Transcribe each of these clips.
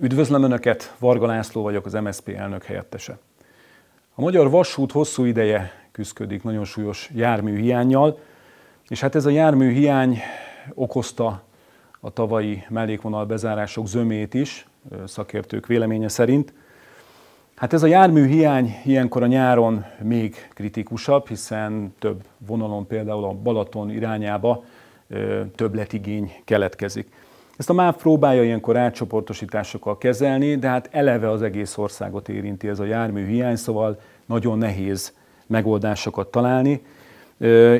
Üdvözlöm Önöket, Varga László vagyok, az MSZP elnök helyettese. A magyar vasút hosszú ideje küzdik nagyon súlyos járműhiányjal, és hát ez a járműhiány okozta a tavalyi mellékvonal bezárások zömét is, szakértők véleménye szerint. Hát ez a járműhiány ilyenkor a nyáron még kritikusabb, hiszen több vonalon, például a Balaton irányába többletigény keletkezik. Ezt a MÁV próbálja ilyenkor átcsoportosításokkal kezelni, de hát eleve az egész országot érinti ez a jármű hiány, szóval nagyon nehéz megoldásokat találni,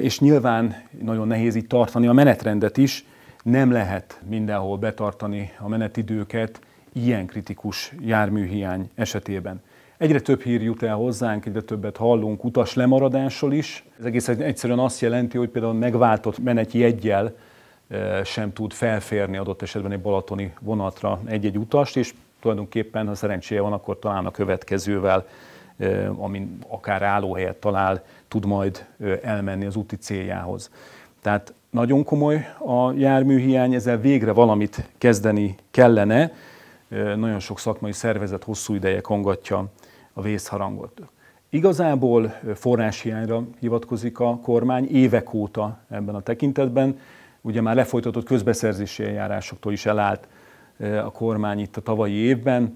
és nyilván nagyon nehéz így tartani a menetrendet is, nem lehet mindenhol betartani a menetidőket ilyen kritikus járműhiány esetében. Egyre több hír jut el hozzánk, egyre többet hallunk utas lemaradásról is. Ez egész egyszerűen azt jelenti, hogy például megváltott egyel sem tud felférni adott esetben egy balatoni vonatra egy-egy utast, és tulajdonképpen, ha szerencséje van, akkor talán a következővel, amin akár állóhelyet talál, tud majd elmenni az úti céljához. Tehát nagyon komoly a járműhiány, ezzel végre valamit kezdeni kellene. Nagyon sok szakmai szervezet hosszú ideje kongatja a vészharangot. Igazából forráshiányra hivatkozik a kormány évek óta ebben a tekintetben ugye már lefolytatott közbeszerzési eljárásoktól is elállt a kormány itt a tavalyi évben.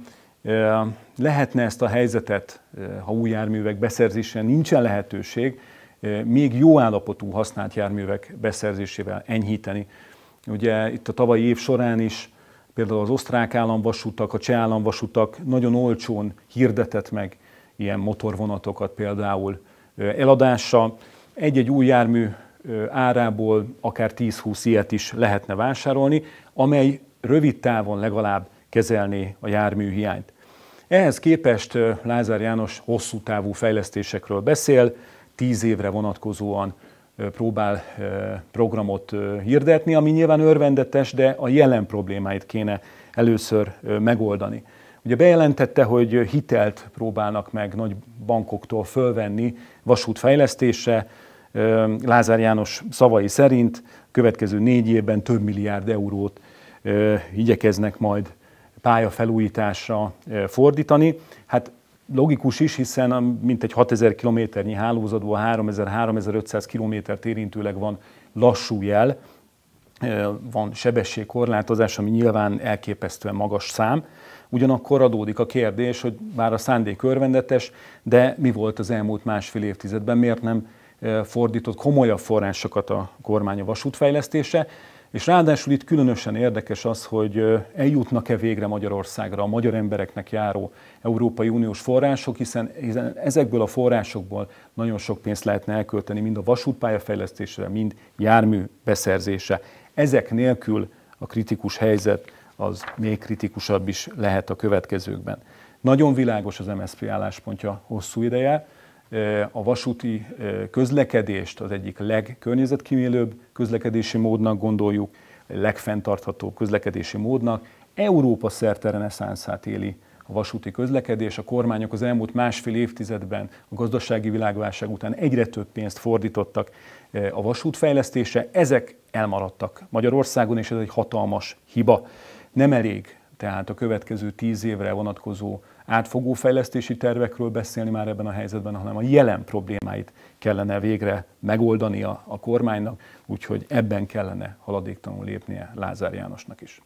Lehetne ezt a helyzetet, ha új járművek beszerzése nincsen lehetőség, még jó állapotú használt járművek beszerzésével enyhíteni. Ugye itt a tavalyi év során is például az osztrák államvasutak, a cseh államvasutak nagyon olcsón hirdetett meg ilyen motorvonatokat például eladása. Egy-egy új jármű árából akár 10-20 ilyet is lehetne vásárolni, amely rövid távon legalább kezelni a járműhiányt. Ehhez képest Lázár János hosszú távú fejlesztésekről beszél, 10 évre vonatkozóan próbál programot hirdetni, ami nyilván örvendetes, de a jelen problémáit kéne először megoldani. Ugye bejelentette, hogy hitelt próbálnak meg nagy bankoktól fölvenni vasútfejlesztésre, Lázár János szavai szerint következő négy évben több milliárd eurót igyekeznek majd pályafelújításra fordítani. Hát logikus is, hiszen mintegy 6000 kilométernyi hálózatból 3000-3500 kilométert érintőleg van lassú jel, van sebességkorlátozás, ami nyilván elképesztően magas szám. Ugyanakkor adódik a kérdés, hogy bár a szándék örvendetes, de mi volt az elmúlt másfél évtizedben, miért nem fordított komolyabb forrásokat a kormány a vasútfejlesztése, és ráadásul itt különösen érdekes az, hogy eljutnak-e végre Magyarországra a magyar embereknek járó Európai Uniós források, hiszen ezekből a forrásokból nagyon sok pénzt lehetne elkölteni mind a vasútpályafejlesztésre, mind jármű beszerzése. Ezek nélkül a kritikus helyzet az még kritikusabb is lehet a következőkben. Nagyon világos az MSZP álláspontja hosszú ideje, a vasúti eh, közlekedést az egyik legkörnyezetkímélőbb közlekedési módnak gondoljuk, legfenntarthatóbb közlekedési módnak. Európa szerte reneszánszát éli a vasúti közlekedés. A kormányok az elmúlt másfél évtizedben a gazdasági világválság után egyre több pénzt fordítottak eh, a vasút fejlesztése. Ezek elmaradtak Magyarországon, és ez egy hatalmas hiba. Nem elég tehát a következő tíz évre vonatkozó átfogó fejlesztési tervekről beszélni már ebben a helyzetben, hanem a jelen problémáit kellene végre megoldani a, kormánynak, úgyhogy ebben kellene haladéktalanul lépnie Lázár Jánosnak is.